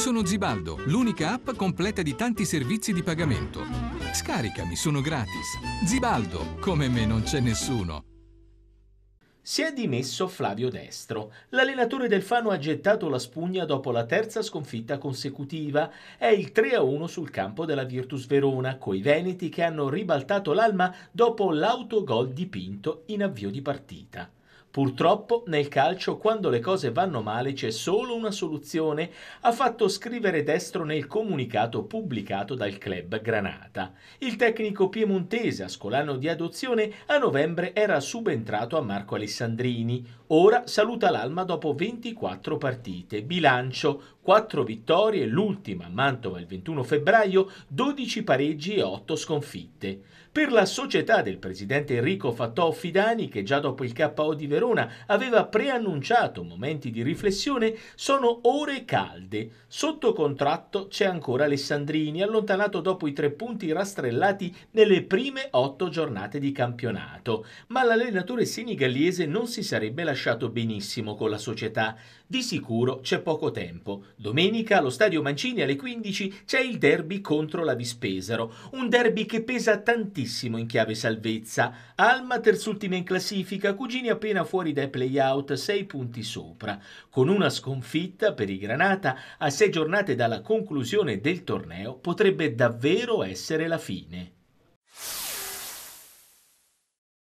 Sono Zibaldo, l'unica app completa di tanti servizi di pagamento. Scaricami, sono gratis. Zibaldo, come me non c'è nessuno. Si è dimesso Flavio Destro. L'allenatore del Fano ha gettato la spugna dopo la terza sconfitta consecutiva. È il 3-1 sul campo della Virtus Verona, coi Veneti che hanno ribaltato l'alma dopo l'autogol dipinto in avvio di partita. Purtroppo nel calcio quando le cose vanno male c'è solo una soluzione, ha fatto scrivere destro nel comunicato pubblicato dal club Granata. Il tecnico piemontese, ascolano di adozione, a novembre era subentrato a Marco Alessandrini. Ora saluta l'Alma dopo 24 partite. Bilancio 4 vittorie, l'ultima a Mantova il 21 febbraio, 12 pareggi e 8 sconfitte. Per la società del presidente Enrico Fattò Fidani, che già dopo il KO di Verona Verona aveva preannunciato momenti di riflessione sono ore calde. Sotto contratto c'è ancora Alessandrini, allontanato dopo i tre punti rastrellati nelle prime otto giornate di campionato. Ma l'allenatore senigallese non si sarebbe lasciato benissimo con la società. Di sicuro c'è poco tempo. Domenica allo stadio Mancini alle 15 c'è il derby contro la Vispesaro, un derby che pesa tantissimo in chiave salvezza. Alma terzultima in classifica, Cugini appena fuori dai playout 6 punti sopra, con una sconfitta per i Granata a 6 giornate dalla conclusione del torneo potrebbe davvero essere la fine.